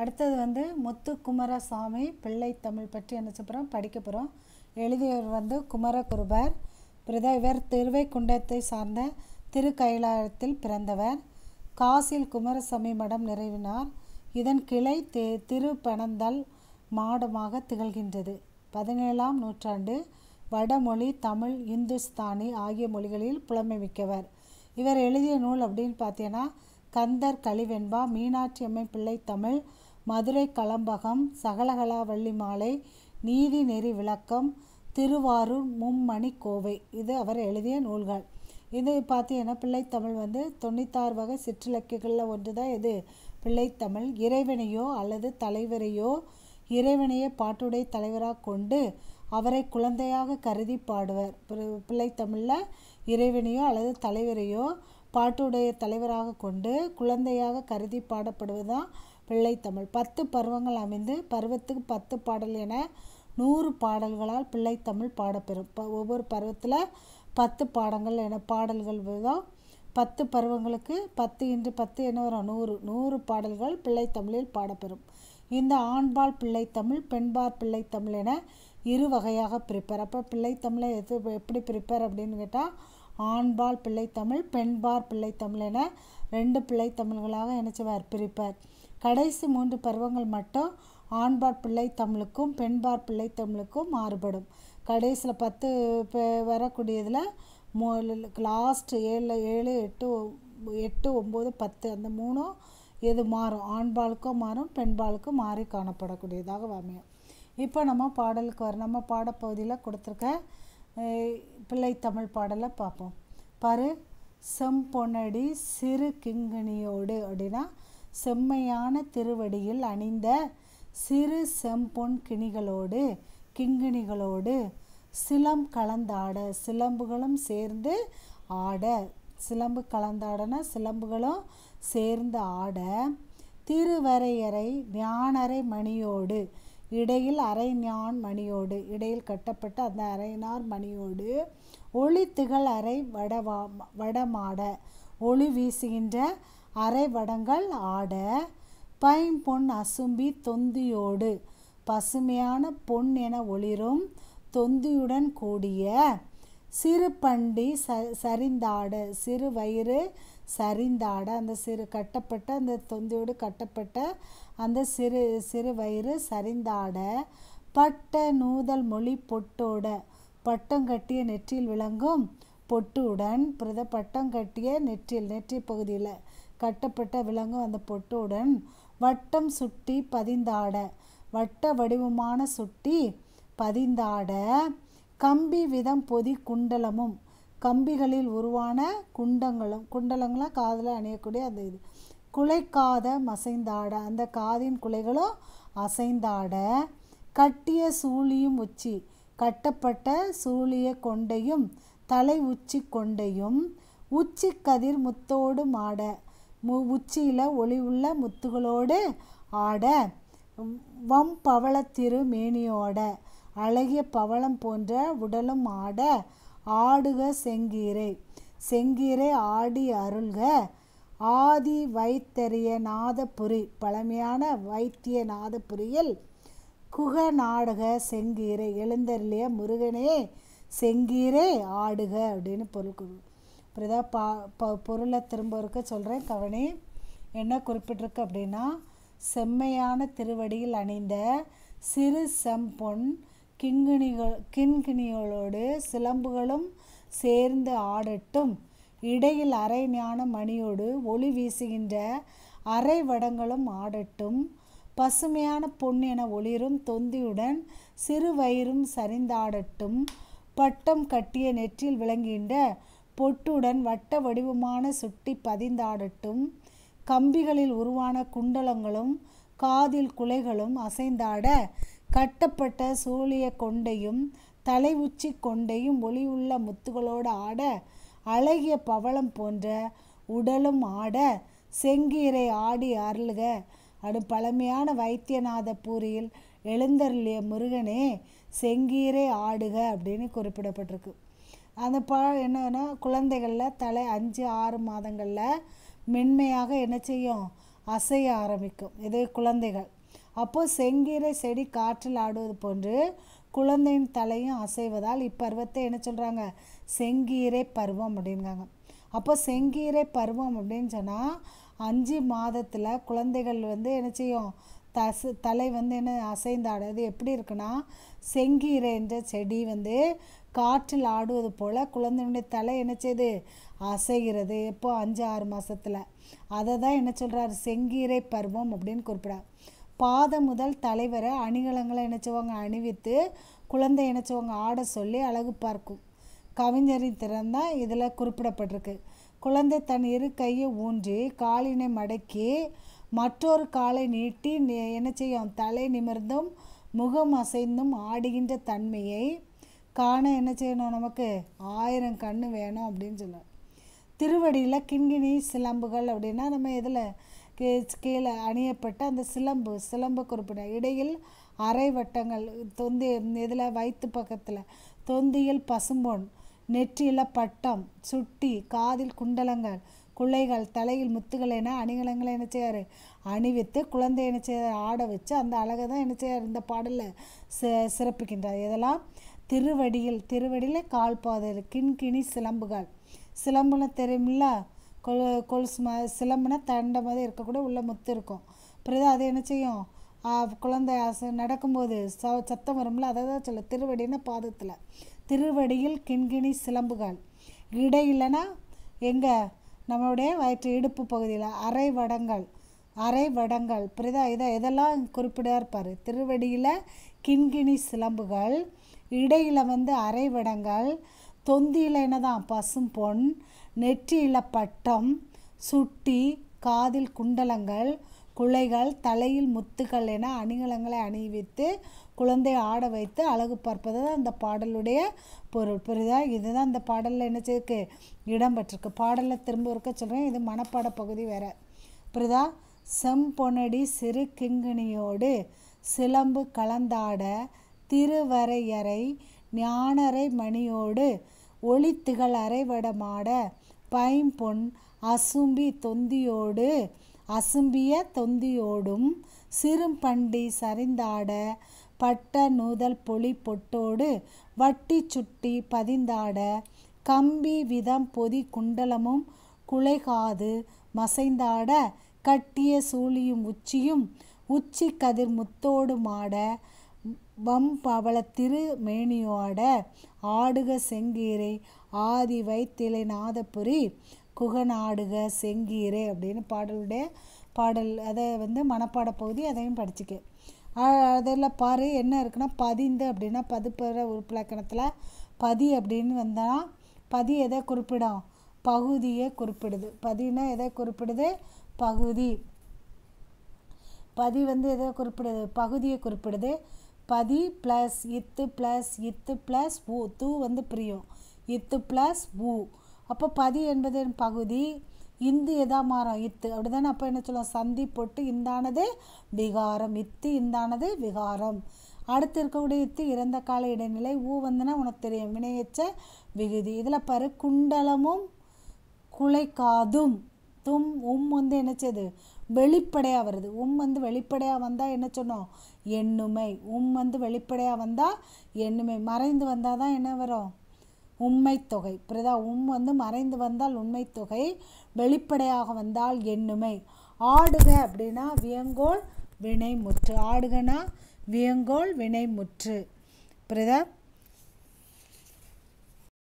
அடுத்தது வந்து முத்து குமரசாமி பிள்ளை தமிழ் பற்றி என்ன சொல்கிறோம் படிக்க போகிறோம் எழுதியவர் வந்து குமரகுருபர் பிரதா இவர் திருவைக்குண்டத்தை சார்ந்த திரு பிறந்தவர் காசில் குமரசாமி மடம் நிறைவினார் இதன் கிளை தி திருப்பனந்தல் மாடமாக திகழ்கின்றது பதினேழாம் நூற்றாண்டு வடமொழி தமிழ் இந்துஸ்தானி ஆகிய மொழிகளில் புலமை மிக்கவர் இவர் எழுதிய நூல் அப்படின்னு பார்த்தீங்கன்னா கந்தர் கழிவெண்பா மீனாட்சி அம்மை பிள்ளை தமிழ் மதுரை களம்பகம் சகலகலாவள்ளி மாலை நீதி நெறி விளக்கம் திருவாரூர் மும்மணி கோவை இது அவர் எழுதிய நூல்கள் இது பார்த்தீங்கன்னா பிள்ளைத்தமிழ் வந்து தொண்ணூத்தாறு வகை சிற்றிலக்கியங்களில் ஒன்று தான் இது பிள்ளைத்தமிழ் இறைவனையோ அல்லது தலைவரையோ இறைவனையே பாட்டுடைய தலைவராக கொண்டு அவரை குழந்தையாக கருதி பாடுவர் பிள்ளைத்தமிழில் இறைவனையோ அல்லது தலைவரையோ பாட்டுடைய தலைவராக கொண்டு குழந்தையாக கருதி பாடப்படுவதுதான் பிள்ளைத்தமிழ் பத்து பருவங்கள் அமைந்து பருவத்துக்கு பத்து பாடல் என நூறு பாடல்களால் பிள்ளைத்தமிழ் பாடப்பெறும் ப ஒவ்வொரு பருவத்தில் பத்து பாடங்கள் என பாடல்கள் விதம் பத்து பருவங்களுக்கு பத்து இன்று பத்து என வரும் நூறு நூறு பாடல்கள் பிள்ளைத்தமிழில் பாடப்பெறும் இந்த ஆண்பால் பிள்ளைத்தமிழ் பெண்பால் பிள்ளைத்தமிழ் என இரு வகையாக பிரிப்பேர் அப்போ பிள்ளைத்தமிழை எது எப்படி பிரிப்பேர் அப்படின்னு கேட்டால் ஆண்பால் பிள்ளைத்தமிழ் பெண்பால் பிள்ளைத்தமிழ் என ரெண்டு பிள்ளைத்தமிழ்களாக நினச்சவர் பிரிப்பர் கடைசி மூன்று பருவங்கள் மட்டும் ஆண்பார் பிள்ளை தமிழுக்கும் பெண்பார் பிள்ளை தமிழுக்கும் மாறுபடும் கடைசியில் பத்து வரக்கூடியதில் மோ லாஸ்ட் ஏழு ஏழு எட்டு எட்டு ஒம்பது பத்து அந்த மூணும் இது மாறும் ஆண்பாலுக்கும் மாறும் பெண்பாலுக்கும் மாறி காணப்படக்கூடியதாக அமையும் இப்போ நம்ம பாடலுக்கு வர நம்ம பாடப்பகுதியில் கொடுத்துருக்க பிள்ளை தமிழ் பாடலை பார்ப்போம் பாரு செம்பொன்னடி சிறு கிங்கணியோடு அப்படின்னா செம்மையான திருவடியில் அணிந்த சிறு செம்பொன் கிணிகளோடு கிங்கிணிகளோடு சிலம் கலந்தாட சிலம்புகளும் சேர்ந்து ஆட சிலம்பு கலந்தாடன சிலம்புகளும் சேர்ந்து ஆட திருவரையறை ஞானரை மணியோடு இடையில் அரை ஞான் மணியோடு இடையில் கட்டப்பட்ட அந்த அரைனார் மணியோடு ஒளி திகழ் அறை வடவா வடமாட ஒளி வீசுகின்ற அரைவடங்கள் ஆட பைம்பொன் அசும்பி தொந்தியோடு பசுமையான பொன் என ஒளிரும் தொந்தியுடன் கூடிய சிறு பண்டி ச சரிந்தாட சிறு வயிறு சரிந்தாட அந்த சிறு கட்டப்பட்ட அந்த தொந்தியோடு கட்டப்பட்ட அந்த சிறு சிறு வயிறு சரிந்தாட பட்ட நூதல் மொழி பொட்டோட பட்டம் கட்டிய நெற்றில் விளங்கும் பொட்டுடன் பிரத பட்டம் கட்டிய நெற்றில் நெற்றி பகுதியில் கட்டப்பட்ட விலங்கும் அந்த பொட்டுடன் வட்டம் சுட்டி பதிந்தாட வட்ட வடிவமான சுட்டி பதிந்தாட கம்பி விதம் பொதி குண்டலமும் கம்பிகளில் உருவான குண்டங்களும் குண்டலங்களாம் காதில் அணியக்கூடிய அந்த இது குலைக்காத மசைந்தாட அந்த காதின் குலைகளும் அசைந்தாட கட்டிய சூழியும் உச்சி கட்டப்பட்ட சூழிய கொண்டையும் தலை உச்சி கொண்டையும் உச்சி கதிர் முத்தோடு மாட மு உச்சியில் உள்ள முத்துகளோடு ஆட வம் திரு மேனியோட அழகிய பவளம் போன்ற உடலும் ஆட ஆடுக செங்கீரை செங்கீரை ஆடி அருள்க ஆதி வைத்தறிய நாதபுரி பழமையான வைத்திய நாதபுரியில் குக நாடக செங்கீரை எழுந்தருளிய முருகனே செங்கீரே ஆடுக அப்படின்னு பொருள் இப்போ பா ப பொருளை திரும்ப இருக்க சொல்கிறேன் கவனி என்ன குறிப்பிட்டிருக்கு அப்படின்னா செம்மையான திருவடியில் அணிந்த சிறு செம்பொன் கிங்கிணிகள் கிண்கிணிகளோடு சிலம்புகளும் சேர்ந்து ஆடட்டும் இடையில் அரை ஞான மணியோடு ஒளி வீசுகின்ற அரை வடங்களும் ஆடட்டும் பசுமையான பொன் என ஒளிரும் தொந்தியுடன் சிறு வயிறும் சரிந்தாடட்டும் பட்டம் கட்டிய நெற்றில் விளங்குகின்ற பொட்டுடன் வட்ட வடிவமான சுட்டி பதிந்தாடட்டும் கம்பிகளில் உருவான குண்டலங்களும் காதில் குலைகளும் அசைந்தாட கட்டப்பட்ட சூழிய கொண்டையும் தலை உச்சி கொண்டையும் ஒளியுள்ள முத்துகளோடு ஆட அழகிய பவளம் போன்ற உடலும் ஆட செங்கீரை ஆடி அருள்க அடு பழமையான வைத்தியநாத பூரியில் எழுந்தருளிய முருகனே செங்கீரை ஆடுக அப்படின்னு குறிப்பிடப்பட்டிருக்கு அந்த ப என்னன்னா குழந்தைகளில் தலை அஞ்சு ஆறு மாதங்களில் மென்மையாக என்ன செய்யும் அசைய ஆரம்பிக்கும் இது குழந்தைகள் அப்போது செங்கீரை செடி காற்றில் ஆடுவது போன்று குழந்தையின் தலையும் அசைவதால் இப்பருவத்தை என்ன சொல்கிறாங்க செங்கீரை பருவம் அப்படின்னாங்க அப்போ செங்கீரை பருவம் அப்படின்னு சொன்னால் அஞ்சு மாதத்தில் குழந்தைகள் வந்து என்ன செய்யும் தசு தலை வந்து என்ன அசைந்தாடு அது எப்படி இருக்குன்னா செங்கீரை என்ற செடி வந்து காற்றில் ஆடுவது போல் குழந்தையினுடைய தலை என்ன செய்யுது அசைகிறது எப்போ அஞ்சு ஆறு மாதத்தில் அதை தான் என்ன சொல்கிறார் செங்கீரை பருவம் அப்படின்னு குறிப்பிடார் பாதம் முதல் தலைவரை அணிகலங்களை இணைச்சவங்க அணிவித்து குழந்தை இணைச்சவங்க ஆட சொல்லி அழகு பார்க்கும் கவிஞரின் திறன் தான் இதில் குறிப்பிடப்பட்டிருக்கு குழந்தை தன் இரு கையை ஊன்றி காலினை மடக்கி மற்றொரு காலை நீட்டி என்ன செய்யும் தலை நிமிர்ந்தும் முகம் அசைந்தும் ஆடுகின்ற தன்மையை காண என்ன செய்யணும் நமக்கு ஆயிரம் கண் வேணும் அப்படின்னு சொன்னார் திருவடியில் கிண்கிணி சிலம்புகள் அப்படின்னா நம்ம இதில் கீ கீழே அணியப்பட்ட அந்த சிலம்பு சிலம்பு குறிப்பிட இடையில் அரை வட்டங்கள் தொந்தி இதில் வயிற்று பக்கத்தில் தொந்தியில் பசும்பொன் நெற்றியில் பட்டம் சுட்டி காதில் குண்டலங்கள் குள்ளைகள் தலையில் முத்துக்களை என்ன அணிகலங்களை என்ன செய்யார் அணிவித்து குழந்தை என்ன செய்யார் ஆட வச்சு அந்த அழகை தான் என்ன செய்யார் இந்த பாடலில் ச சிறப்பிக்கின்றார் இதெல்லாம் திருவடியில் திருவடியில் கால் கால்பாதையில் கிண்கிணி சிலம்புகள் சிலம்புன்னு தெரியுமில்ல கொல் கொலுசு மா சிலம்புனா தண்டை மாதிரி இருக்கக்கூட உள்ள முத்து இருக்கும் பிறகு அது என்ன செய்யும் குழந்தை நடக்கும்போது ச சத்தம் வரும்ல அதை தான் சொல்ல திருவடினா பாதத்தில் திருவடியில் கிண்கிணி சிலம்புகள் இடையிலனா எங்கே நம்மளுடைய வயிற்று இடுப்பு பகுதியில் அரை வடங்கள் அரை வடங்கள் புரியுதா இதை இதெல்லாம் குறிப்பிட இருப்பார் திருவடியில் கிண்கிணி சிலம்புகள் இடையில் வந்து அரை வடங்கள் தொந்தியில் என்னதான் பசும் பொன் நெற்றியில் பட்டம் சுட்டி காதில் குண்டலங்கள் குலைகள் தலையில் முத்துக்கள் என அணிகலங்களை அணிவித்து குழந்தையை ஆட வைத்து அழகு பார்ப்பது தான் அந்த பாடலுடைய பொருள் புரியுதா இதுதான் அந்த பாடலில் என்ன செய்யிருக்கு இடம்பெற்றிருக்கு பாடலில் திரும்ப இருக்க சொல்கிறேன் இது மனப்பாட பகுதி வேறு புரியுதா செம்பொனடி சிறு கிங்கிணியோடு சிலம்பு கலந்தாட திருவரையறை ஞானரை மணியோடு ஒளித்துகள் அரைவடமாட பைம்பொன் அசும்பி தொந்தியோடு அசும்பிய தொந்தியோடும் சிறும்பண்டி சரிந்தாட பட்ட நூதல் பொலி பொட்டோடு வட்டி சுட்டி பதிந்தாட கம்பி விதம் பொதி குண்டலமும் குலைகாது மசைந்தாட கட்டிய சூழியும் உச்சியும் உச்சி கதிர் முத்தோடு மாட பவள திரு மேனியோட ஆடுக செங்கீரை ஆதி வைத்திலை நாதபுரி குகநாடுக செங்கீரை அப்படின்னு பாடலுடைய பாடல் அதை வந்து மனப்பாட பகுதி அதையும் படிச்சுக்க அதில் பாரு என்ன இருக்குன்னா பதிந்து அப்படின்னா பதுப்பற உறுப்பிலக்கணத்தில் பதி அப்படின்னு வந்தால் பதி எதை குறிப்பிடும் பகுதியை குறிப்பிடுது பதினா எதை குறிப்பிடுது பகுதி பதி வந்து எதை குறிப்பிடுது பகுதியை குறிப்பிடுது பதி ப்ளஸ் இத்து ப்ளஸ் இத்து ப்ளஸ் ஊ தூ வந்து பிரியும் இத்து ப்ளஸ் ஊ அப்போ பதி என்பது பகுதி இந்து எதாமாரம் இத்து அப்படி தானே அப்போ என்ன சொல்லுவோம் சந்தி போட்டு இந்தானது விகாரம் இத்து இந்தானது விகாரம் அடுத்து இருக்கக்கூடிய இத்து இறந்த கால இடைநிலை ஊ வந்துன்னா உனக்கு தெரியும் வினையச்ச விகுதி இதில் பாரு குண்டலமும் குலைக்காதும் தும் உம் வந்து என்ன செய்யுது வெளிப்படையாக வருது உம் வந்து வெளிப்படையாக வந்தால் என்ன சொன்னோம் எண்ணுமை உம் வந்து வெளிப்படையாக வந்தால் எண்ணுமை மறைந்து வந்தால் தான் என்ன வரும் உண்மைத்தொகை பிரதா உம் வந்து மறைந்து வந்தால் உண்மைத்தொகை வெளிப்படையாக வந்தால் எண்ணுமை ஆடுக அப்படின்னா வியங்கோல் வினைமுற்று ஆடுகனா வினை வினைமுற்று பிரதா